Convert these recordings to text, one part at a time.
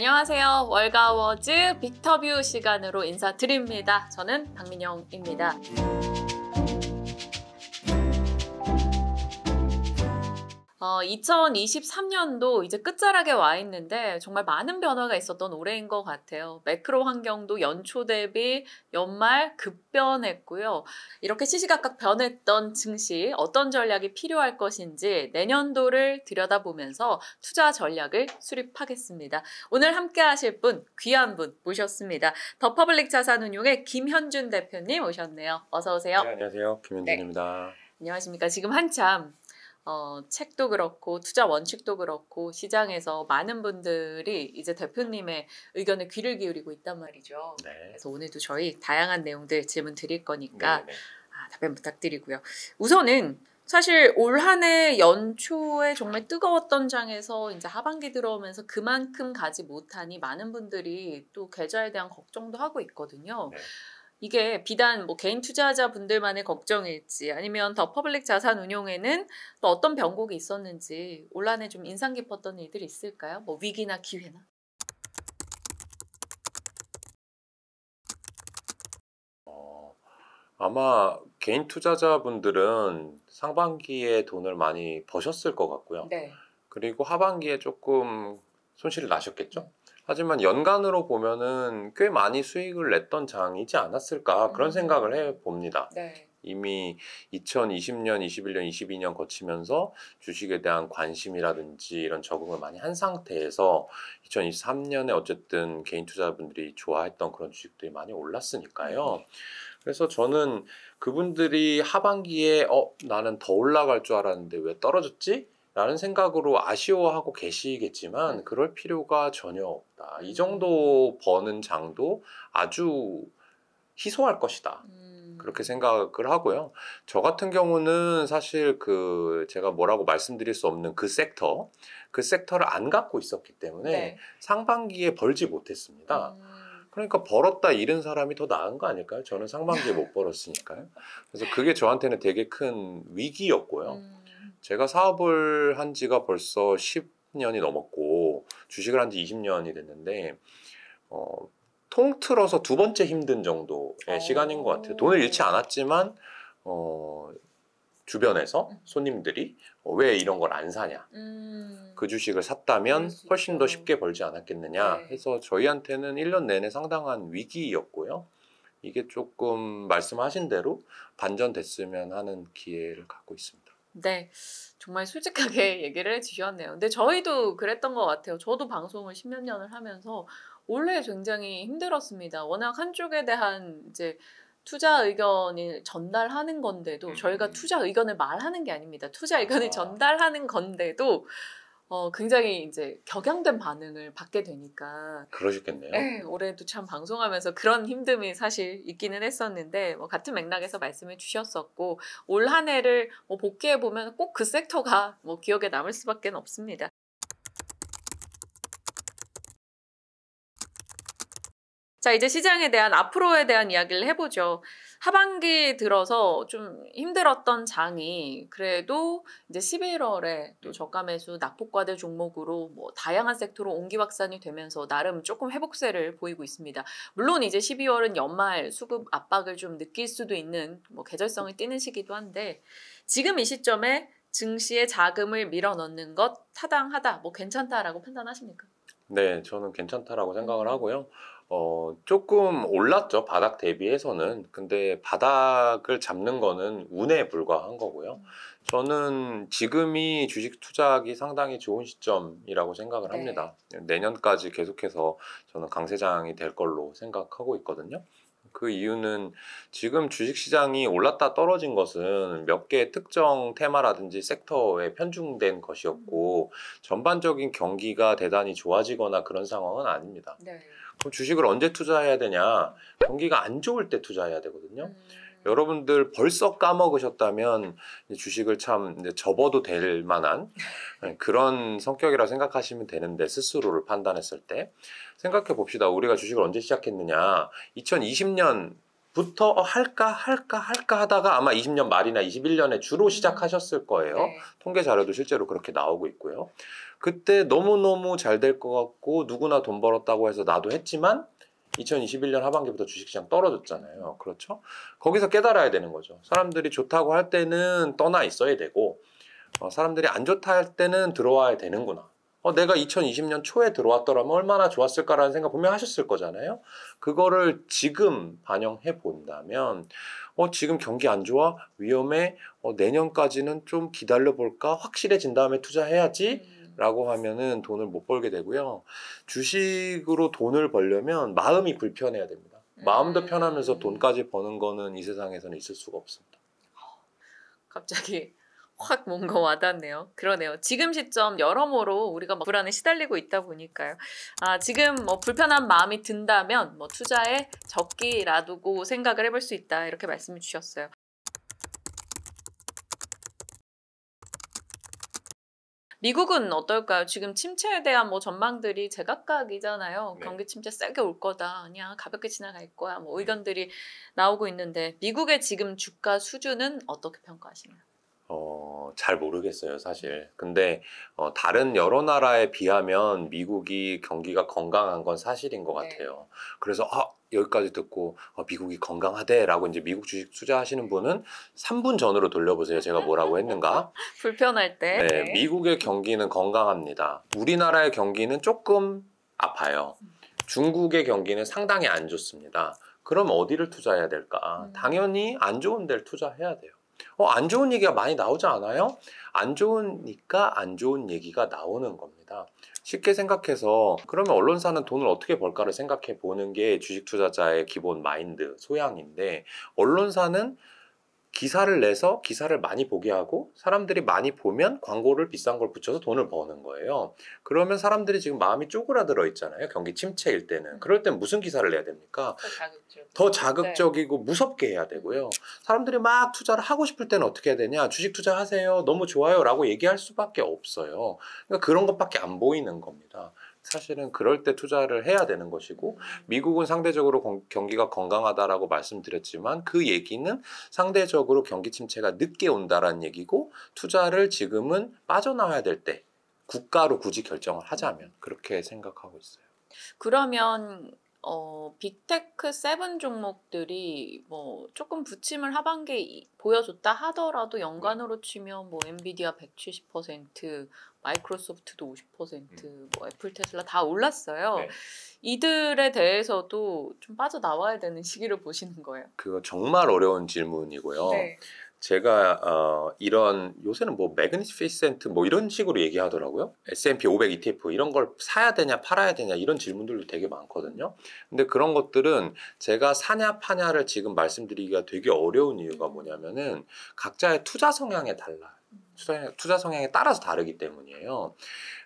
안녕하세요. 월가워즈 빅터뷰 시간으로 인사드립니다. 저는 박민영입니다. 어, 2023년도 이제 끝자락에 와 있는데 정말 많은 변화가 있었던 올해인 것 같아요. 매크로 환경도 연초 대비 연말 급변했고요. 이렇게 시시각각 변했던 증시 어떤 전략이 필요할 것인지 내년도를 들여다보면서 투자 전략을 수립하겠습니다. 오늘 함께 하실 분 귀한 분 모셨습니다. 더 퍼블릭 자산운용의 김현준 대표님 오셨네요. 어서 오세요. 네, 안녕하세요. 김현준입니다. 네. 안녕하십니까. 지금 한참 어, 책도 그렇고 투자 원칙도 그렇고 시장에서 많은 분들이 이제 대표님의 의견에 귀를 기울이고 있단 말이죠. 네. 그래서 오늘도 저희 다양한 내용들 질문 드릴 거니까 네, 네. 아, 답변 부탁드리고요. 우선은 사실 올한해 연초에 정말 뜨거웠던 장에서 이제 하반기 들어오면서 그만큼 가지 못하니 많은 분들이 또 계좌에 대한 걱정도 하고 있거든요. 네. 이게 비단 뭐 개인 투자자 분들만의 걱정일지 아니면 더 퍼블릭 자산 운용에는 또 어떤 변곡이 있었는지 올한에좀 인상 깊었던 일들이 있을까요? 뭐 위기나 기회나? 어, 아마 개인 투자자분들은 상반기에 돈을 많이 버셨을 것 같고요. 네. 그리고 하반기에 조금 손실이 나셨겠죠? 하지만 연간으로 보면은 꽤 많이 수익을 냈던 장이지 않았을까 그런 음. 생각을 해 봅니다. 네. 이미 2020년, 21년, 22년 거치면서 주식에 대한 관심이라든지 이런 적응을 많이 한 상태에서 2023년에 어쨌든 개인 투자자분들이 좋아했던 그런 주식들이 많이 올랐으니까요. 음. 그래서 저는 그분들이 하반기에 어, 나는 더 올라갈 줄 알았는데 왜 떨어졌지? 라는 생각으로 아쉬워하고 계시겠지만 그럴 필요가 전혀 없다. 이 음. 정도 버는 장도 아주 희소할 것이다. 음. 그렇게 생각을 하고요. 저 같은 경우는 사실 그 제가 뭐라고 말씀드릴 수 없는 그 섹터, 그 섹터를 안 갖고 있었기 때문에 네. 상반기에 벌지 못했습니다. 음. 그러니까 벌었다 잃은 사람이 더 나은 거 아닐까요? 저는 상반기에 못 벌었으니까요. 그래서 그게 저한테는 되게 큰 위기였고요. 음. 제가 사업을 한 지가 벌써 10년이 넘었고 주식을 한 지 20년이 됐는데 어, 통틀어서 두 번째 힘든 정도의 오. 어. 시간인 것 같아요. 돈을 잃지 않았지만 어, 주변에서 음. 손님들이 어, 왜 이런 걸 안 사냐 음. 그 주식을 샀다면 훨씬 더 쉽게 벌지 않았겠느냐 네. 해서 저희한테는 1년 내내 상당한 위기였고요. 이게 조금 말씀하신 대로 반전됐으면 하는 기회를 갖고 있습니다. 네, 정말 솔직하게 얘기를 해주셨네요. 근데 저희도 그랬던 것 같아요. 저도 방송을 십몇 년을 하면서 원래 굉장히 힘들었습니다. 워낙 한쪽에 대한 이제 투자 의견을 전달하는 건데도 저희가 음. 투자 의견을 말하는 게 아닙니다. 투자 의견을 전달하는 건데도 어, 굉장히 이제 격양된 반응을 받게 되니까. 그러셨겠네요. 네, 올해도 참 방송하면서 그런 힘듦이 사실 있기는 했었는데, 뭐 같은 맥락에서 말씀해 주셨었고, 올 한 해를 뭐 복귀해보면 꼭 그 섹터가 뭐 기억에 남을 수밖에 없습니다. 자, 이제 시장에 대한 앞으로에 대한 이야기를 해보죠. 하반기 들어서 좀 힘들었던 장이 그래도 이제 11월에 또 저가 매수 낙폭과대 종목으로 뭐 다양한 섹터로 옹기확산이 되면서 나름 조금 회복세를 보이고 있습니다. 물론 이제 12월은 연말 수급 압박을 좀 느낄 수도 있는 뭐 계절성이 뛰는 시기도 한데 지금 이 시점에 증시에 자금을 밀어넣는 것 타당하다, 뭐 괜찮다라고 판단하십니까? 네, 저는 괜찮다라고 생각을 음. 하고요. 어, 조금 올랐죠. 바닥 대비해서는. 근데 바닥을 잡는 거는 운에 불과한 거고요. 음. 저는 지금이 주식 투자하기 상당히 좋은 시점이라고 생각을 네. 합니다. 내년까지 계속해서 저는 강세장이 될 걸로 생각하고 있거든요. 그 이유는 지금 주식시장이 올랐다 떨어진 것은 몇 개의 특정 테마라든지 섹터에 편중된 것이었고 전반적인 경기가 대단히 좋아지거나 그런 상황은 아닙니다. 네. 그럼 주식을 언제 투자해야 되냐? 경기가 안 좋을 때 투자해야 되거든요. 음. 여러분들 벌써 까먹으셨다면 주식을 참 접어도 될 만한 그런 성격이라 생각하시면 되는데 스스로를 판단했을 때 생각해 봅시다. 우리가 주식을 언제 시작했느냐? 2020년 부터 어, 할까 할까 할까 하다가 아마 20년 말이나 21년에 주로 음. 시작하셨을 거예요. 네. 통계 자료도 실제로 그렇게 나오고 있고요. 그때 너무너무 잘 될 것 같고 누구나 돈 벌었다고 해서 나도 했지만 2021년 하반기부터 주식시장 떨어졌잖아요. 그렇죠? 거기서 깨달아야 되는 거죠. 사람들이 좋다고 할 때는 떠나 있어야 되고, 어, 사람들이 안 좋다 할 때는 들어와야 되는구나. 어, 내가 2020년 초에 들어왔더라면 얼마나 좋았을까라는 생각 분명 하셨을 거잖아요. 그거를 지금 반영해 본다면, 어, 지금 경기 안 좋아? 위험해? 어, 내년까지는 좀 기다려볼까? 확실해진 다음에 투자해야지? 라고 하면은 돈을 못 벌게 되고요. 주식으로 돈을 벌려면 마음이 불편해야 됩니다. 음. 마음도 편하면서 돈까지 버는 거는 이 세상에서는 있을 수가 없습니다. 갑자기 확 뭔가 와닿네요. 그러네요. 지금 시점 여러모로 우리가 불안에 시달리고 있다 보니까요. 아, 지금 뭐 불편한 마음이 든다면 뭐 투자에 적기라도고 생각을 해볼 수 있다 이렇게 말씀해 주셨어요. 미국은 어떨까요? 지금 침체에 대한 뭐 전망들이 제각각이잖아요. 네. 경기 침체 세게 올 거다. 아니야 가볍게 지나갈 거야. 뭐 네. 의견들이 나오고 있는데 미국의 지금 주가 수준은 어떻게 평가하시나요? 어, 잘 모르겠어요, 사실. 근데 어, 다른 여러 나라에 비하면 미국이 경기가 건강한 건 사실인 것 네. 같아요. 네. 그래서 아, 여기까지 듣고 어, 미국이 건강하대라고 이제 미국 주식 투자하시는 분은 3분 전으로 돌려보세요. 제가 뭐라고 했는가? 불편할 때. 네, 미국의 경기는 건강합니다. 우리나라의 경기는 조금 아파요. 중국의 경기는 상당히 안 좋습니다. 그럼 어디를 투자해야 될까? 음. 당연히 안 좋은 데를 투자해야 돼요. 어, 안 좋은 얘기가 많이 나오지 않아요? 안 좋으니까 안 좋은 얘기가 나오는 겁니다. 쉽게 생각해서 그러면 언론사는 돈을 어떻게 벌까를 생각해 보는 게 주식 투자자의 기본 마인드, 소양인데 언론사는 기사를 내서 기사를 많이 보게 하고 사람들이 많이 보면 광고를 비싼 걸 붙여서 돈을 버는 거예요. 그러면 사람들이 지금 마음이 쪼그라들어 있잖아요. 경기 침체일 때는. 음. 그럴 땐 무슨 기사를 내야 됩니까? 더, 자극적. 더 자극적이고 네. 무섭게 해야 되고요. 사람들이 막 투자를 하고 싶을 때는 어떻게 해야 되냐? 주식 투자하세요. 너무 좋아요라고 얘기할 수밖에 없어요. 그러니까 그런 것밖에 안 보이는 겁니다. 사실은 그럴 때 투자를 해야 되는 것이고 미국은 상대적으로 경기가 건강하다라고 말씀드렸지만 그 얘기는 상대적으로 경기 침체가 늦게 온다라는 얘기고 투자를 지금은 빠져나와야 될 때 국가로 굳이 결정을 하자면 그렇게 생각하고 있어요. 그러면 어, 빅테크 세븐 종목들이 뭐 조금 부침을 하반기에 보여줬다 하더라도 네. 연간으로 치면 뭐 엔비디아 170%, 마이크로소프트도 50%, 음. 뭐 애플, 테슬라 다 올랐어요. 네. 이들에 대해서도 좀 빠져나와야 되는 시기를 보시는 거예요. 그거 정말 어려운 질문이고요. 네. 제가 어, 이런 요새는 뭐 매그니스 페이센트 뭐 이런 식으로 얘기하더라고요. S&P 500 ETF 이런 걸 사야 되냐 팔아야 되냐 이런 질문들도 되게 많거든요. 근데 그런 것들은 제가 사냐 파냐를 지금 말씀드리기가 되게 어려운 이유가 뭐냐면은 각자의 투자 성향에 달라 투자, 성향에 따라서 다르기 때문이에요.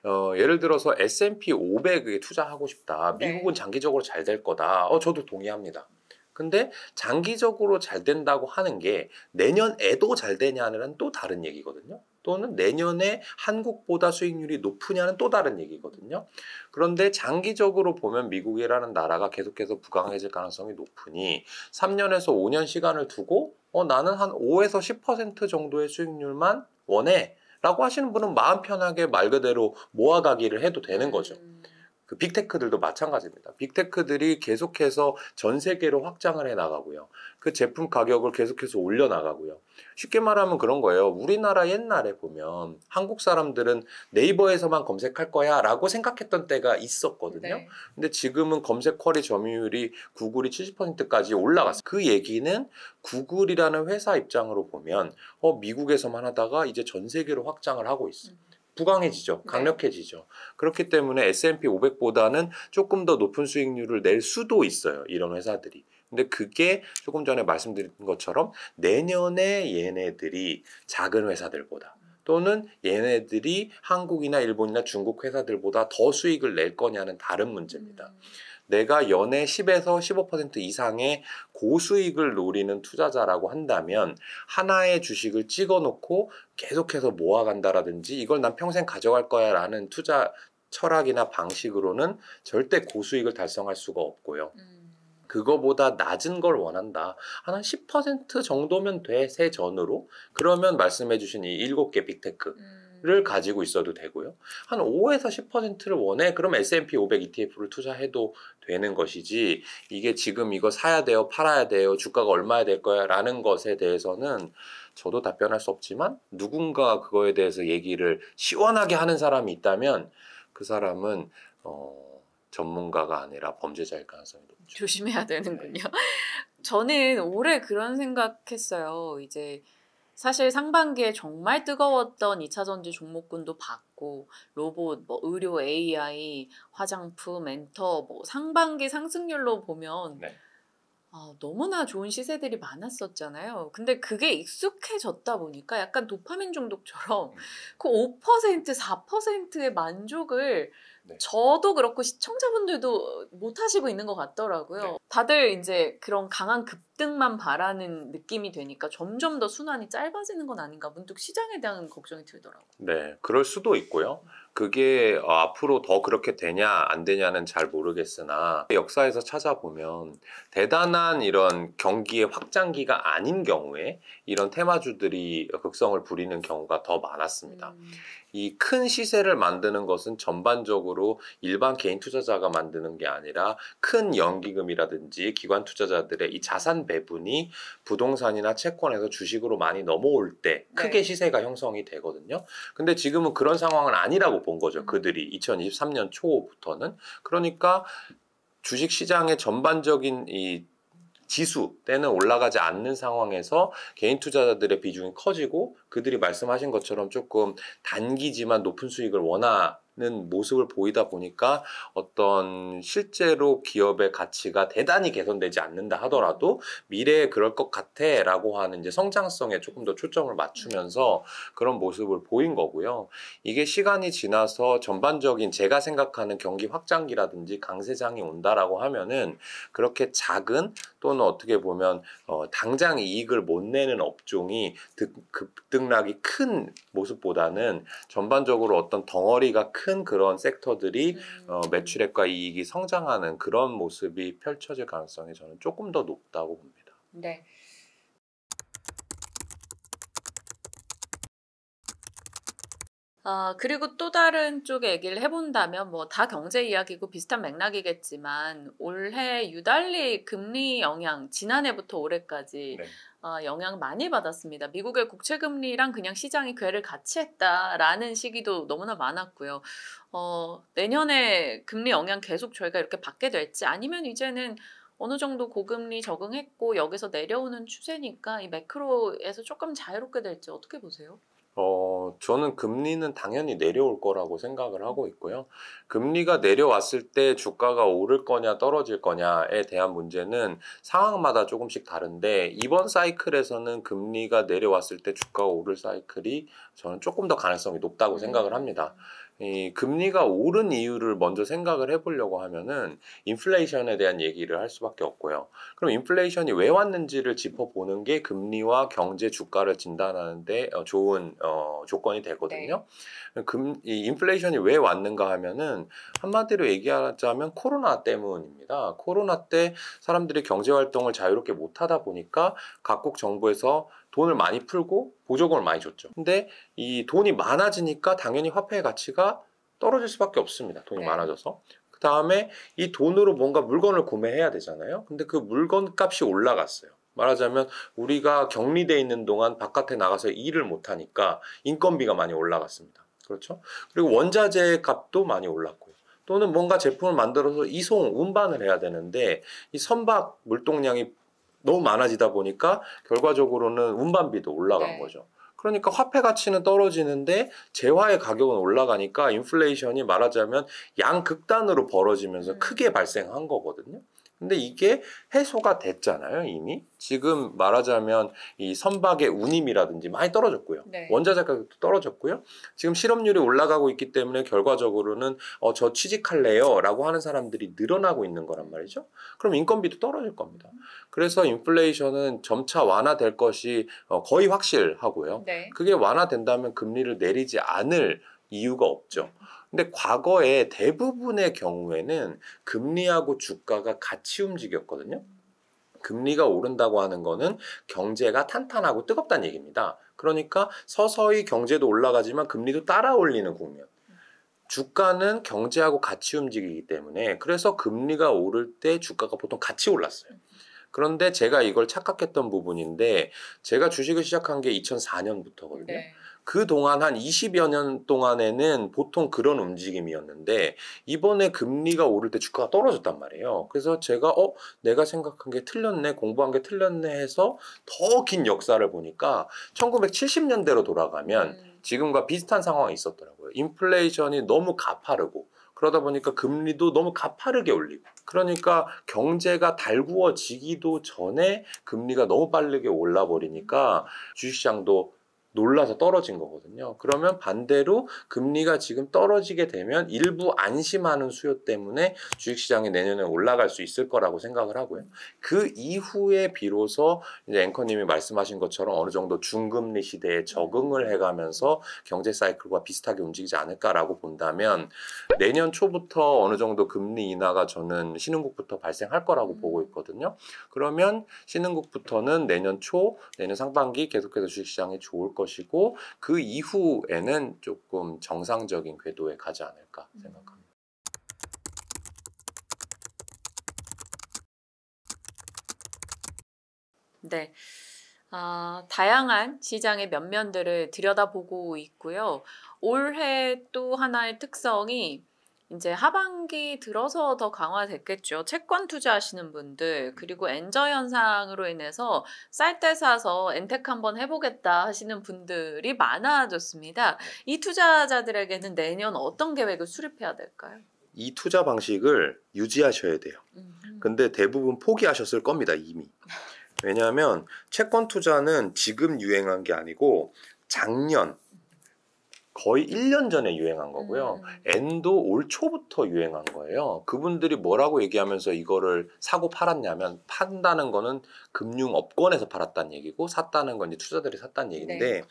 어, 예를 들어서 S&P 500에 투자하고 싶다. 미국은 네. 장기적으로 잘 될 거다. 어, 저도 동의합니다. 근데 장기적으로 잘 된다고 하는 게 내년에도 잘 되냐는 또 다른 얘기거든요. 또는 내년에 한국보다 수익률이 높으냐는 또 다른 얘기거든요. 그런데 장기적으로 보면 미국이라는 나라가 계속해서 부강해질 가능성이 높으니 3년에서 5년 시간을 두고 어, 나는 한 5에서 10% 정도의 수익률만 원해. 라고 하시는 분은 마음 편하게 말 그대로 모아가기를 해도 되는 거죠. 음. 그 빅테크들도 마찬가지입니다. 빅테크들이 계속해서 전 세계로 확장을 해 나가고요. 그 제품 가격을 계속해서 올려 나가고요. 쉽게 말하면 그런 거예요. 우리나라 옛날에 보면 한국 사람들은 네이버에서만 검색할 거야라고 생각했던 때가 있었거든요. 네. 근데 지금은 검색 쿼리 점유율이 구글이 70%까지 올라갔어요. 그 얘기는 구글이라는 회사 입장으로 보면 어 미국에서만 하다가 이제 전 세계로 확장을 하고 있어요. 음. 부강해지죠. 네. 강력해지죠. 네. 그렇기 때문에 S&P 500보다는 조금 더 높은 수익률을 낼 수도 있어요. 이런 회사들이. 근데 그게 조금 전에 말씀드린 것처럼 내년에 얘네들이 작은 회사들보다 또는 얘네들이 한국이나 일본이나 중국 회사들보다 더 수익을 낼 거냐는 다른 문제입니다. 음. 내가 연에 10에서 15% 이상의 고수익을 노리는 투자자라고 한다면 하나의 주식을 찍어놓고 계속해서 모아간다라든지 이걸 난 평생 가져갈 거야라는 투자 철학이나 방식으로는 절대 고수익을 달성할 수가 없고요. 음. 그거보다 낮은 걸 원한다. 한 10% 정도면 돼, 세 전으로. 그러면 말씀해주신 이7개 빅테크. 음. 를 가지고 있어도 되고요. 한 5에서 10%를 원해 그럼 S&P 500 ETF를 투자해도 되는 것이지 이게 지금 이거 사야 돼요, 팔아야 돼요, 주가가 얼마야 될 거야라는 것에 대해서는 저도 답변할 수 없지만 누군가 그거에 대해서 얘기를 시원하게 하는 사람이 있다면 그 사람은 어, 전문가가 아니라 범죄자일 가능성이 높죠. 조심해야 되는군요. 저는 올해 그런 생각했어요. 이제 사실 상반기에 정말 뜨거웠던 2차 전지 종목군도 봤고 로봇, 뭐 의료 AI, 화장품, 엔터 뭐 상반기 상승률로 보면 네. 어, 너무나 좋은 시세들이 많았었잖아요. 근데 그게 익숙해졌다 보니까 약간 도파민 중독처럼 음. 그 5%, 4%의 만족을 네. 저도 그렇고 시청자분들도 못 하시고 있는 것 같더라고요. 네. 다들 이제 그런 강한 급등만 바라는 느낌이 되니까 점점 더 순환이 짧아지는 건 아닌가 문득 시장에 대한 걱정이 들더라고요. 네, 그럴 수도 있고요. 그게 어, 앞으로 더 그렇게 되냐 안 되냐는 잘 모르겠으나 역사에서 찾아보면 대단한 이런 경기의 확장기가 아닌 경우에 이런 테마주들이 극성을 부리는 경우가 더 많았습니다. 음. 이큰 시세를 만드는 것은 전반적으로 일반 개인 투자자가 만드는 게 아니라 큰 연기금이라든지 기관 투자자들의 이 자산 배분이 부동산이나 채권에서 주식으로 많이 넘어올 때 크게 네. 시세가 형성이 되거든요. 근데 지금은 그런 상황은 아니라고 본 거죠. 음. 그들이 2023년 초부터는 그러니까 주식 시장의 전반적인 이 지수 때는 올라가지 않는 상황에서 개인 투자자들의 비중이 커지고 그들이 말씀하신 것처럼 조금 단기지만 높은 수익을 원하 는 모습을 보이다 보니까 어떤 실제로 기업의 가치가 대단히 개선되지 않는다 하더라도 미래에 그럴 것 같아라고 하는 이제 성장성에 조금 더 초점을 맞추면서 그런 모습을 보인 거고요. 이게 시간이 지나서 전반적인 제가 생각하는 경기 확장기라든지 강세장이 온다라고 하면은 그렇게 작은 또는 어떻게 보면 어 당장 이익을 못 내는 업종이 급등락이 큰 모습보다는 전반적으로 어떤 덩어리가 큰큰 그런 섹터들이 음. 어, 매출액과 이익이 성장하는 그런 모습이 펼쳐질 가능성이 저는 조금 더 높다고 봅니다. 네. 아, 그리고 또 다른 쪽 얘기를 해본다면 뭐 다 경제 이야기고 비슷한 맥락이겠지만 올해 유달리 금리 영향 지난해부터 올해까지 네. 어, 영향 많이 받았습니다. 미국의 국채 금리랑 그냥 시장이 괴를 같이 했다라는 시기도 너무나 많았고요. 어, 내년에 금리 영향 계속 저희가 이렇게 받게 될지 아니면 이제는 어느 정도 고금리 적응했고 여기서 내려오는 추세니까 이 매크로에서 조금 자유롭게 될지 어떻게 보세요? 어, 저는 금리는 당연히 내려올 거라고 생각을 하고 있고요. 금리가 내려왔을 때 주가가 오를 거냐 떨어질 거냐에 대한 문제는 상황마다 조금씩 다른데 이번 사이클에서는 금리가 내려왔을 때 주가가 오를 사이클이 저는 조금 더 가능성이 높다고 음. 생각을 합니다. 이 금리가 오른 이유를 먼저 생각을 해보려고 하면은 인플레이션에 대한 얘기를 할 수밖에 없고요. 그럼 인플레이션이 왜 왔는지를 짚어보는 게 금리와 경제 주가를 진단하는데 어, 좋은 어, 조건이 되거든요. 네. 금, 이 인플레이션이 왜 왔는가 하면은 한마디로 얘기하자면 코로나 때문입니다. 코로나 때 사람들이 경제 활동을 자유롭게 못하다 보니까 각국 정부에서 돈을 많이 풀고 보조금을 많이 줬죠. 근데 이 돈이 많아지니까 당연히 화폐의 가치가 떨어질 수밖에 없습니다. 돈이 네. 많아져서. 그 다음에 이 돈으로 뭔가 물건을 구매해야 되잖아요. 근데 그 물건 값이 올라갔어요. 말하자면 우리가 격리돼 있는 동안 바깥에 나가서 일을 못하니까 인건비가 많이 올라갔습니다. 그렇죠? 그리고 원자재 값도 많이 올랐고 요 또는 뭔가 제품을 만들어서 이송 운반을 해야 되는데 이 선박 물동량이 너무 많아지다 보니까 결과적으로는 운반비도 올라간 네. 거죠. 그러니까 화폐 가치는 떨어지는데 재화의 가격은 올라가니까 인플레이션이 말하자면 양극단으로 벌어지면서 음. 크게 발생한 거거든요. 근데 이게 해소가 됐잖아요, 이미. 지금 말하자면 이 선박의 운임이라든지 많이 떨어졌고요. 네. 원자재 가격도 떨어졌고요. 지금 실업률이 올라가고 있기 때문에 결과적으로는 어, 저 취직할래요 라고 하는 사람들이 늘어나고 있는 거란 말이죠. 그럼 인건비도 떨어질 겁니다. 그래서 인플레이션은 점차 완화될 것이 어, 거의 확실하고요. 네. 그게 완화된다면 금리를 내리지 않을 이유가 없죠. 근데 과거에 대부분의 경우에는 금리하고 주가가 같이 움직였거든요. 금리가 오른다고 하는 거는 경제가 탄탄하고 뜨겁다는 얘기입니다. 그러니까 서서히 경제도 올라가지만 금리도 따라 올리는 국면. 주가는 경제하고 같이 움직이기 때문에 그래서 금리가 오를 때 주가가 보통 같이 올랐어요. 그런데 제가 이걸 착각했던 부분인데 제가 주식을 시작한 게 2004년부터거든요. 네. 그동안 한 20여 년 동안에는 보통 그런 움직임이었는데 이번에 금리가 오를 때 주가가 떨어졌단 말이에요. 그래서 제가 어 내가 생각한 게 틀렸네 공부한 게 틀렸네 해서 더 긴 역사를 보니까 1970년대로 돌아가면 음. 지금과 비슷한 상황이 있었더라고요. 인플레이션이 너무 가파르고 그러다 보니까 금리도 너무 가파르게 올리고 그러니까 경제가 달구어지기도 전에 금리가 너무 빠르게 올라 버리니까 음. 주식시장도 놀라서 떨어진 거거든요. 그러면 반대로 금리가 지금 떨어지게 되면 일부 안심하는 수요 때문에 주식시장이 내년에 올라갈 수 있을 거라고 생각을 하고요. 그 이후에 비로소 이제 앵커님이 말씀하신 것처럼 어느 정도 중금리 시대에 적응을 해가면서 경제 사이클과 비슷하게 움직이지 않을까라고 본다면 내년 초부터 어느 정도 금리 인하가 저는 신흥국부터 발생할 거라고 음. 보고 있거든요. 그러면 신흥국부터는 내년 초, 내년 상반기 계속해서 주식시장이 좋을 것 것이고 그 이후에는 조금 정상적인 궤도에 가지 않을까 음. 생각합니다. 네. 아, 다양한 시장의 면면들을 들여다보고 있고요. 올해 또 하나의 특성이 이제 하반기 들어서 더 강화됐겠죠. 채권 투자하시는 분들 그리고 엔저 현상으로 인해서 쌀 때 사서 엔텍 한번 해보겠다 하시는 분들이 많아졌습니다. 네. 이 투자자들에게는 내년 어떤 계획을 수립해야 될까요? 이 투자 방식을 유지하셔야 돼요. 음. 근데 대부분 포기하셨을 겁니다 이미. 왜냐하면 채권 투자는 지금 유행한 게 아니고 작년 거의 1년 전에 유행한 거고요. 음. 엔도 올 초부터 유행한 거예요. 그분들이 뭐라고 얘기하면서 이거를 사고 팔았냐면 판다는 거는 금융 업권에서 팔았다는 얘기고 샀다는 건 이제 투자들이 샀다는 얘기인데 네.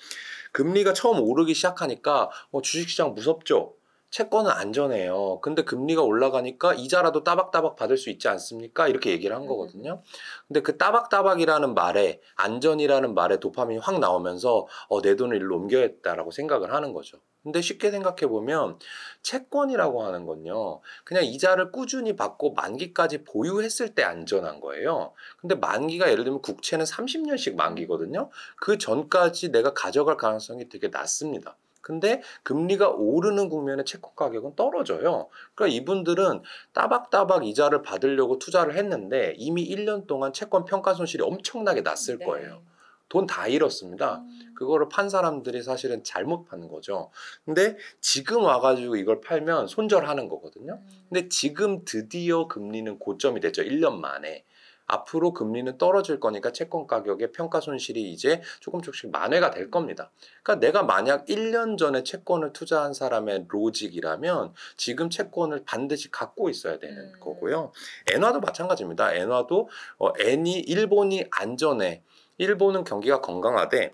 금리가 처음 오르기 시작하니까 어, 주식시장 무섭죠. 채권은 안전해요. 근데 금리가 올라가니까 이자라도 따박따박 받을 수 있지 않습니까? 이렇게 얘기를 한 음. 거거든요. 근데 그 따박따박이라는 말에 안전이라는 말에 도파민이 확 나오면서 어, 내 돈을 일로 옮겨야겠다라고 생각을 하는 거죠. 근데 쉽게 생각해 보면 채권이라고 하는 건요. 그냥 이자를 꾸준히 받고 만기까지 보유했을 때 안전한 거예요. 근데 만기가 예를 들면 국채는 30년씩 만기거든요. 그 전까지 내가 가져갈 가능성이 되게 낮습니다. 근데 금리가 오르는 국면에 채권 가격은 떨어져요. 그러니까 이분들은 따박따박 이자를 받으려고 투자를 했는데 이미 1년 동안 채권 평가 손실이 엄청나게 났을 네. 거예요. 돈 다 잃었습니다. 음. 그거를 판 사람들이 사실은 잘못 파는 거죠. 근데 지금 와가지고 이걸 팔면 손절하는 거거든요. 음. 근데 지금 드디어 금리는 고점이 됐죠. 1년 만에. 앞으로 금리는 떨어질 거니까 채권 가격의 평가 손실이 이제 조금 조금씩 만회가 될 겁니다. 그러니까 내가 만약 1년 전에 채권을 투자한 사람의 로직이라면 지금 채권을 반드시 갖고 있어야 되는 음. 거고요. 엔화도 마찬가지입니다. 엔화도 어, 엔이 일본이 안전해. 일본은 경기가 건강하대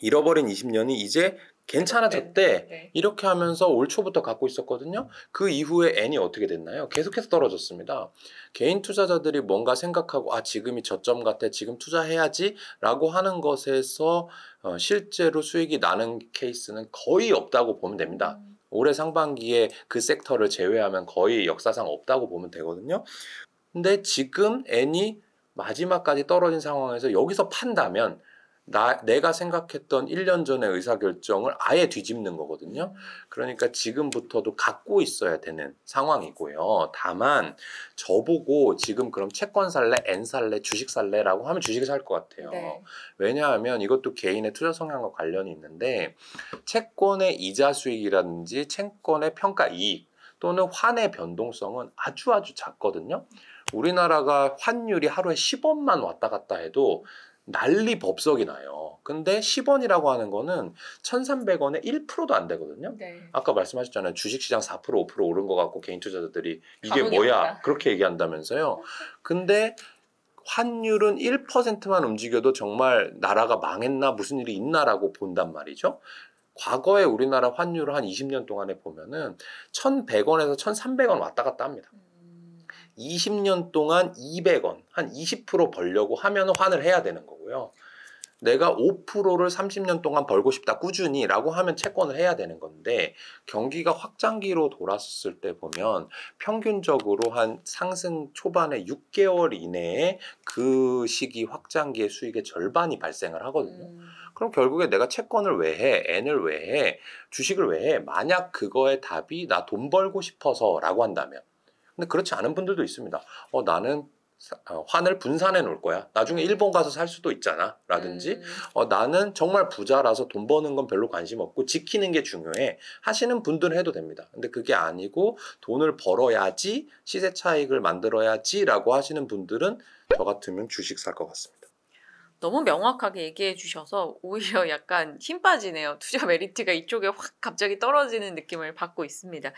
잃어버린 20년이 이제 괜찮아졌대. 네, 네, 네. 이렇게 하면서 올 초부터 갖고 있었거든요. 그 이후에 N이 어떻게 됐나요? 계속해서 떨어졌습니다. 개인 투자자들이 뭔가 생각하고 아 지금이 저점 같아 지금 투자해야지라고 하는 것에서 어, 실제로 수익이 나는 케이스는 거의 없다고 보면 됩니다. 음. 올해 상반기에 그 섹터를 제외하면 거의 역사상 없다고 보면 되거든요. 근데 지금 N이 마지막까지 떨어진 상황에서 여기서 판다면 나, 내가 생각했던 1년 전의 의사결정을 아예 뒤집는 거거든요. 그러니까 지금부터도 갖고 있어야 되는 상황이고요. 다만, 저보고 지금 그럼 채권 살래, 엔 살래, 주식 살래라고 하면 주식을 살 것 같아요. 네. 왜냐하면 이것도 개인의 투자 성향과 관련이 있는데, 채권의 이자 수익이라든지 채권의 평가 이익 또는 환의 변동성은 아주 아주 작거든요. 우리나라가 환율이 하루에 10원만 왔다 갔다 해도 난리 법석이 나요. 근데 10원이라고 하는 거는 1,300원에 1%도 안 되거든요. 네. 아까 말씀하셨잖아요. 주식시장 4% 5% 오른 것 같고 개인 투자자들이 이게 뭐야 없다. 그렇게 얘기한다면서요. 근데 환율은 1%만 움직여도 정말 나라가 망했나 무슨 일이 있나라고 본단 말이죠. 과거에 우리나라 환율을 한 20년 동안에 보면은 1,100원에서 1,300원 왔다 갔다 합니다. 음. 20년 동안 200원, 한 20% 벌려고 하면 환을 해야 되는 거고요. 내가 5%를 30년 동안 벌고 싶다 꾸준히 라고 하면 채권을 해야 되는 건데 경기가 확장기로 돌았을 때 보면 평균적으로 한 상승 초반에 6개월 이내에 그 시기 확장기의 수익의 절반이 발생을 하거든요. 음. 그럼 결국에 내가 채권을 왜 해? N을 왜 해? 주식을 왜 해? 만약 그거의 답이 나 돈 벌고 싶어서 라고 한다면 근데 그렇지 않은 분들도 있습니다. 어, 나는 환을 어, 분산해 놓을 거야. 나중에 일본 가서 살 수도 있잖아. 라든지, 음. 어, 나는 정말 부자라서 돈 버는 건 별로 관심 없고 지키는 게 중요해. 하시는 분들은 해도 됩니다. 근데 그게 아니고 돈을 벌어야지 시세 차익을 만들어야지 라고 하시는 분들은 저 같으면 주식 살 것 같습니다. 너무 명확하게 얘기해 주셔서 오히려 약간 힘 빠지네요. 투자 메리트가 이쪽에 확 갑자기 떨어지는 느낌을 받고 있습니다.